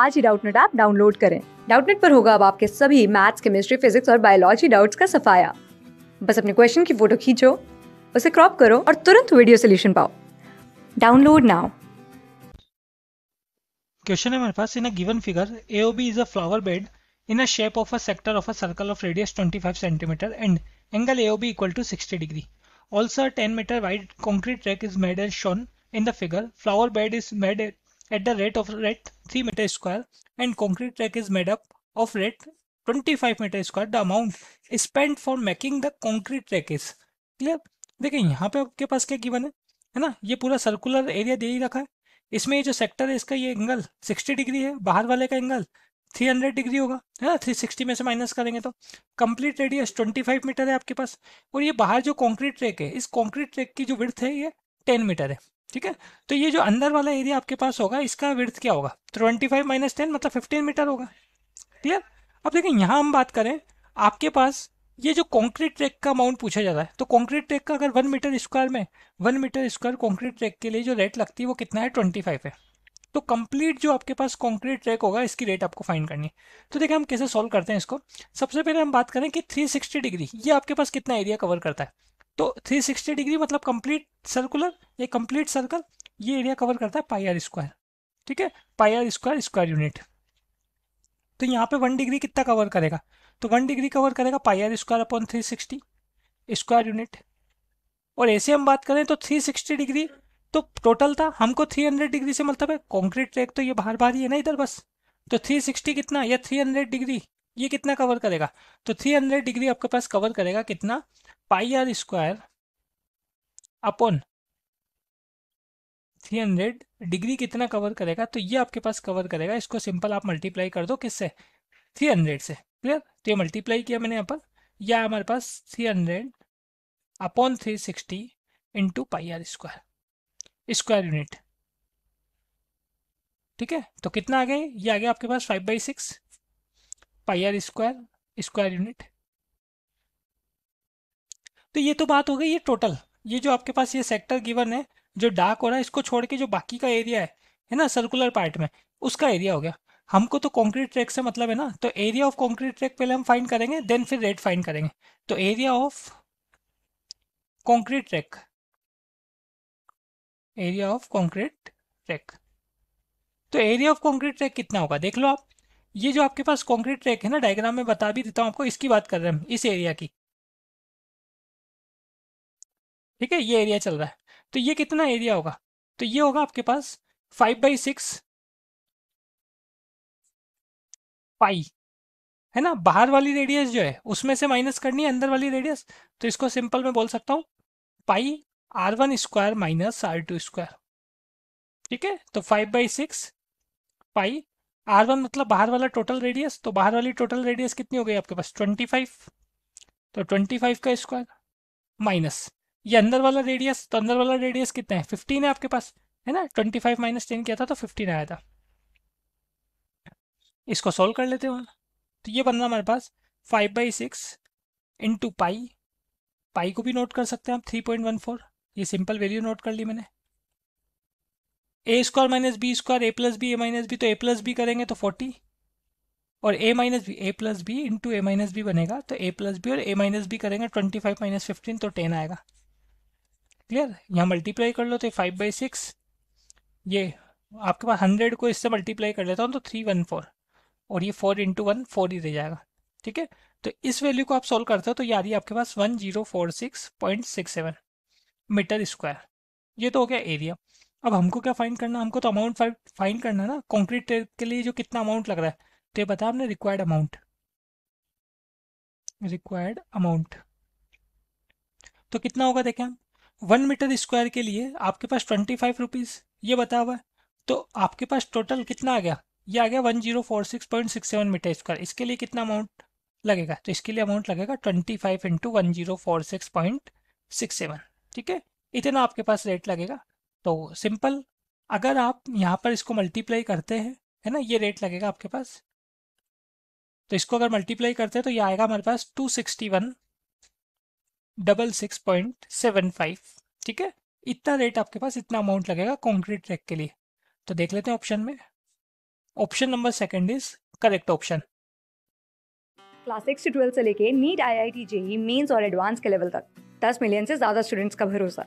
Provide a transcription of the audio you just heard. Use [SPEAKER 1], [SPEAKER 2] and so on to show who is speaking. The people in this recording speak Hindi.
[SPEAKER 1] आज ही डाउटनेट ऐप डाउनलोड करें डाउटनेट पर होगा अब आपके सभी मैथ्स केमिस्ट्री फिजिक्स और बायोलॉजी डाउट्स का सफाया बस अपने क्वेश्चन की फोटो खींचो उसे क्रॉप करो और तुरंत वीडियो सोल्यूशन पाओ डाउनलोड नाउ क्वेश्चन है मेरे पास in a given figure A is a flower bed in a shape of a sector of a circle of radius 25 centimetre and angle A equal to 60 degree also 10 metre wide concrete track is made as shown in the figure flower bed is made at the rate of rate 3 meter square and concrete track is made up of rate 25 meter square the amount spend for making the track is clear देखिए यहाँ पे आपके पास क्या गिवन है है ना ये पूरा सर्कुलर एरिया दे ही रखा है इसमें ये जो सेक्टर है इसका ये एंगल 60 डिग्री है बाहर वाले का एंगल 300 डिग्री होगा है ना 360 में से माइनस करेंगे तो कंप्लीट रेडियस 25 मीटर है आपके पास और ये बाहर जो कंक्रीट ट्रैक है इस कंक्रीट ट्रैक की जो विर्थ है ये 10 मीटर है ठीक है तो ये जो अंदर वाला एरिया आपके पास होगा इसका विर्थ क्या होगा ट्वेंटी फाइव माइनस टेन मतलब फिफ्टीन मीटर होगा क्लियर अब देखिए यहाँ हम बात करें आपके पास ये जो कंक्रीट ट्रैक का अमाउंट पूछा जा रहा है तो कंक्रीट ट्रैक का अगर वन मीटर स्क्वायर में one metre square concrete track के लिए जो रेट लगती है वो कितना है ट्वेंटी फाइव है तो कंप्लीट जो आपके पास कंक्रीट ट्रैक होगा इसकी रेट आपको फाइन करनी है तो देखिए हम कैसे सॉल्व करते हैं इसको सबसे पहले हम बात करें कि थ्री डिग्री ये आपके पास कितना एरिया कवर करता है तो 360 डिग्री मतलब कंप्लीट सर्कुलर ये कंप्लीट सर्कल ये एरिया कवर करता है पाई आर स्क्वायर ठीक है pi r square square unit तो यहाँ पे वन डिग्री कितना कवर करेगा तो वन डिग्री कवर करेगा pi r square upon three sixty square unit और ऐसे हम बात करें तो थ्री सिक्सटी डिग्री तो टोटल था हमको थ्री हंड्रेड डिग्री से मतलब है कॉन्क्रीट ट्रैक तो ये बाहर बाहर ही है ना इधर बस तो थ्री सिक्सटी कितना या थ्री हंड्रेड डिग्री ये कितना कवर करेगा तो 300 डिग्री आपके पास कवर करेगा कितना pi r square upon 300 degree कितना कवर करेगा तो ये आपके पास कवर करेगा इसको सिंपल आप मल्टीप्लाई कर दो किससे 300 से क्लियर तो ये मल्टीप्लाई किया मैंने यहाँ पर यह हमारे पास 300 upon three sixty into pi r square square unit ठीक है तो कितना आ गया ये आ गया आपके पास five by six pi r square square unit तो ये तो बात हो गई ये टोटल ये जो आपके पास ये सेक्टर गिवन है जो डार्क हो रहा है इसको छोड़ के जो बाकी का एरिया है है ना सर्कुलर पार्ट में उसका एरिया हो गया हमको तो कंक्रीट ट्रैक से मतलब है ना तो एरिया ऑफ कंक्रीट ट्रैक पहले हम फाइंड करेंगे देन फिर रेट फाइंड करेंगे तो area of concrete track area of concrete track तो एरिया ऑफ कंक्रीट ट्रैक कितना होगा देख लो आप ये जो आपके पास कॉन्क्रीट ट्रैक है ना डायग्राम में बता भी देता हूँ आपको इसकी बात कर रहे हैं इस एरिया की ठीक है ये एरिया चल रहा है तो ये कितना एरिया होगा तो ये होगा आपके पास फाइव बाई सिक्स पाई है ना बाहर वाली रेडियस जो है उसमें से माइनस करनी है अंदर वाली रेडियस तो इसको सिंपल में बोल सकता हूँ pi r one square minus r two square ठीक है तो five by six pi r one मतलब बाहर वाला टोटल रेडियस तो बाहर वाली टोटल रेडियस कितनी हो गई आपके पास ट्वेंटी फाइव तो ट्वेंटी फाइव का स्क्वायर माइनस ये अंदर वाला रेडियस तो अंदर वाला रेडियस कितना है फिफ्टीन है आपके पास है ना ट्वेंटी फाइव माइनस टेन किया था तो फिफ्टीन आया था इसको सॉल्व कर लेते हो तो ये बन रहा हमारे पास five by six into pi pi को भी नोट कर सकते हैं आप थ्री पॉइंट वन फोर ये सिंपल वैल्यू नोट कर ली मैंने A square minus B square A plus B A minus B तो ए प्लस बी करेंगे तो फोर्टी और A minus B A plus B into A minus B बनेगा तो ए प्लस बी और ए माइनस बी करेंगे ट्वेंटी फाइव माइनस फिफ्टीन तो टेन आएगा क्लियर यहाँ मल्टीप्लाई कर लो तो फाइव बाई सिक्स ये आपके पास हंड्रेड को इससे मल्टीप्लाई कर लेता हूँ तो थ्री वन फोर और ये फोर इंटू वन फोर ही रह जाएगा ठीक है तो इस वैल्यू को आप सोल्व करते हो तो यार ये आपके पास one zero four six point six seven metre square ये तो हो गया एरिया अब हमको क्या फाइंड करना हमको तो अमाउंट फाइंड करना है ना कॉन्क्रीट टेप के लिए जो कितना अमाउंट लग रहा है तो ये बताया आपने रिक्वायर्ड अमाउंट रिक्वायर्ड अमाउंट तो कितना होगा देखें हम वन मीटर स्क्वायर के लिए आपके पास ट्वेंटी फाइव रुपीज़ ये बताया हुआ है तो आपके पास टोटल कितना आ गया ये आ गया one zero four six point six seven metre square इसके लिए कितना अमाउंट लगेगा तो इसके लिए अमाउंट लगेगा twenty five into one zero four six point six seven ठीक है इतना आपके पास रेट लगेगा तो सिंपल अगर आप यहाँ पर इसको मल्टीप्लाई करते हैं है ना ये रेट लगेगा आपके पास तो इसको अगर मल्टीप्लाई करते हैं तो ये आएगा हमारे पास two sixty one double six point seven five ठीक है इतना रेट आपके पास इतना अमाउंट लगेगा कॉन्क्रीट ट्रैक के लिए तो देख लेते हैं ऑप्शन में option number second is correct option class six से ट्वेल्थ से लेके NEET I I T JEE mains और एडवांस के लेवल तक दस मिलियन से ज्यादा स्टूडेंट्स का भरोसा